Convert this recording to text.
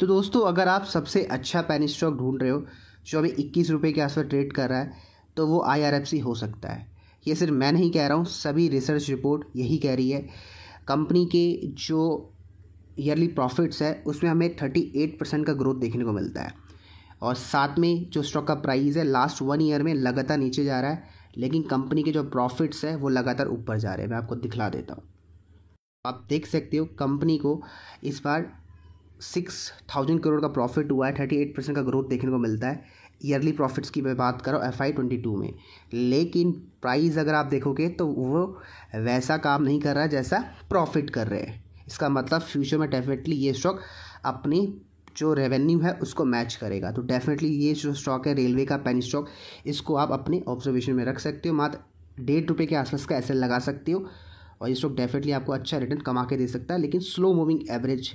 तो दोस्तों अगर आप सबसे अच्छा पेन स्टॉक ढूंढ रहे हो जो अभी इक्कीस रुपये के आसपास ट्रेड कर रहा है तो वो आई हो सकता है ये सिर्फ मैं नहीं कह रहा हूँ सभी रिसर्च रिपोर्ट यही कह रही है कंपनी के जो ईयरली प्रॉफिट्स है उसमें हमें थर्टी एट परसेंट का ग्रोथ देखने को मिलता है और साथ में जो स्टॉक का प्राइस है लास्ट वन ईयर में लगातार नीचे जा रहा है लेकिन कंपनी के जो प्रॉफिट्स है वो लगातार ऊपर जा रहे हैं मैं आपको दिखला देता हूँ आप देख सकते हो कंपनी को इस बार सिक्स थाउजेंड करोड़ का प्रॉफिट हुआ है थर्टी एट परसेंट का ग्रोथ देखने को मिलता है ईयरली प्रॉफिट्स की मैं बात करो एफ आई ट्वेंटी टू में लेकिन प्राइस अगर आप देखोगे तो वो वैसा काम नहीं कर रहा है जैसा प्रॉफिट कर रहे हैं इसका मतलब फ्यूचर में डेफिनेटली ये स्टॉक अपनी जो रेवेन्यू है उसको मैच करेगा तो डेफिनेटली ये जो स्टॉक है रेलवे का पेन स्टॉक इसको आप अपने ऑब्जर्वेशन में रख सकते हो मात्र डेढ़ रुपये के आसपास का ऐसे लगा सकते हो और ये स्टॉक डेफिनेटली आपको अच्छा रिटर्न कमा के दे सकता है लेकिन स्लो मूविंग एवरेज